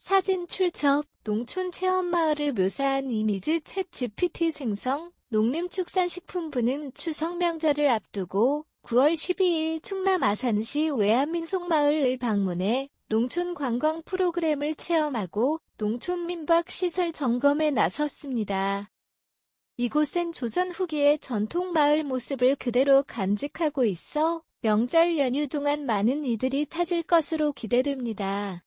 사진 출처, 농촌 체험마을을 묘사한 이미지 챗 GPT 생성, 농림축산식품부는 추석 명절을 앞두고 9월 12일 충남 아산시 외암민속마을을 방문해 농촌 관광 프로그램을 체험하고 농촌 민박 시설 점검에 나섰습니다. 이곳은 조선 후기의 전통 마을 모습을 그대로 간직하고 있어 명절 연휴 동안 많은 이들이 찾을 것으로 기대됩니다.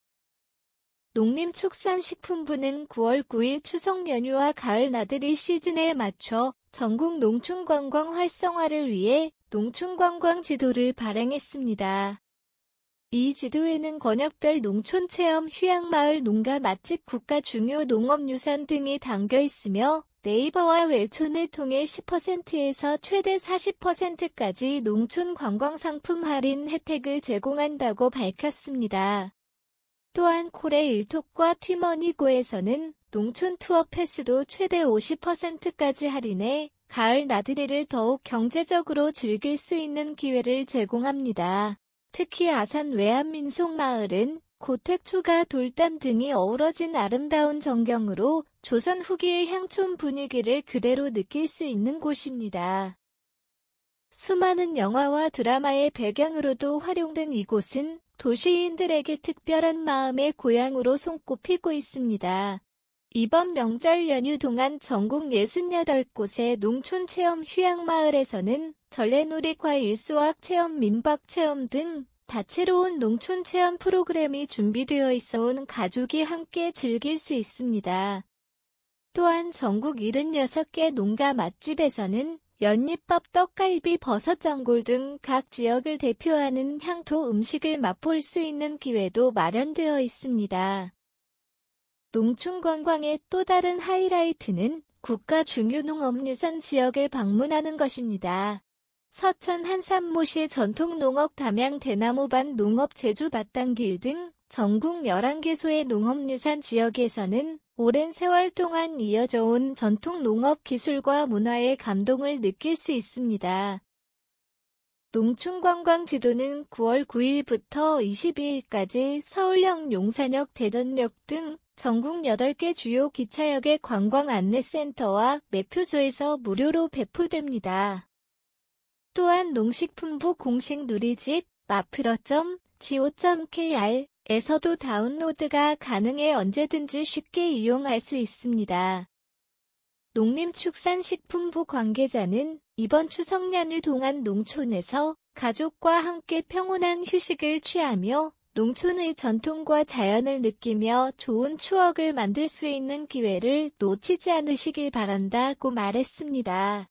농림축산식품부는 9월 9일 추석 연휴와 가을 나들이 시즌에 맞춰 전국 농촌관광 활성화를 위해 농촌관광 지도를 발행했습니다. 이 지도에는 권역별 농촌체험 휴양마을 농가 맛집 국가 중요 농업유산 등이 담겨 있으며 네이버와 웰촌을 통해 10%에서 최대 40%까지 농촌 관광 상품 할인 혜택을 제공한다고 밝혔습니다. 또한 코레 일톡과 티머니고에서는 농촌 투어 패스도 최대 50%까지 할인해 가을 나들이를 더욱 경제적으로 즐길 수 있는 기회를 제공합니다. 특히 아산 외암민속마을은 고택초가 돌담 등이 어우러진 아름다운 전경으로 조선 후기의 향촌 분위기를 그대로 느낄 수 있는 곳입니다. 수많은 영화와 드라마의 배경으로도 활용된 이곳은 도시인들에게 특별한 마음의 고향으로 손꼽히고 있습니다. 이번 명절 연휴 동안 전국 68곳의 농촌 체험 휴양마을에서는 전래놀이과 일수학 체험, 민박 체험 등 다채로운 농촌 체험 프로그램이 준비되어 있어 온 가족이 함께 즐길 수 있습니다. 또한 전국 76개 농가 맛집에서는 연잎밥, 떡갈비, 버섯 전골 등 각 지역을 대표하는 향토 음식을 맛볼 수 있는 기회도 마련되어 있습니다. 농촌 관광의 또 다른 하이라이트는 국가 중요농업유산 지역을 방문하는 것입니다. 서천 한산모시 전통농업 담양 대나무반 농업 제주 바당길등 전국 11개소의 농업유산 지역에서는 오랜 세월 동안 이어져온 전통 농업 기술과 문화의 감동을 느낄 수 있습니다. 농촌관광 지도는 9월 9일부터 22일까지 서울역 용산역 대전역 등 전국 8개 주요 기차역의 관광 안내센터와 매표소에서 무료로 배포됩니다. 또한 농식품부 공식 누리집 마프러.go.kr 에서도 다운로드가 가능해 언제든지 쉽게 이용할 수 있습니다. 농림축산식품부 관계자는 이번 추석 연휴 동안 농촌에서 가족과 함께 평온한 휴식을 취하며 농촌의 전통과 자연을 느끼며 좋은 추억을 만들 수 있는 기회를 놓치지 않으시길 바란다고 말했습니다.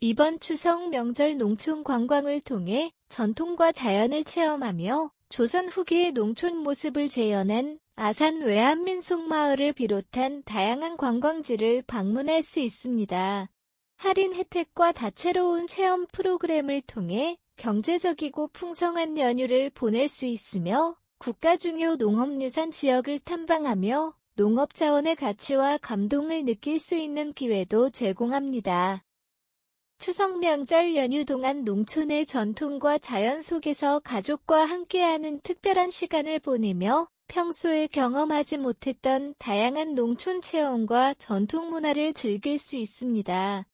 이번 추석 명절 농촌 관광을 통해 전통과 자연을 체험하며 조선 후기의 농촌 모습을 재현한 아산 외암민속마을을 비롯한 다양한 관광지를 방문할 수 있습니다. 할인 혜택과 다채로운 체험 프로그램을 통해 경제적이고 풍성한 연휴를 보낼 수 있으며 국가중요 농업유산 지역을 탐방하며 농업자원의 가치와 감동을 느낄 수 있는 기회도 제공합니다. 추석 명절 연휴 동안 농촌의 전통과 자연 속에서 가족과 함께하는 특별한 시간을 보내며 평소에 경험하지 못했던 다양한 농촌 체험과 전통 문화를 즐길 수 있습니다.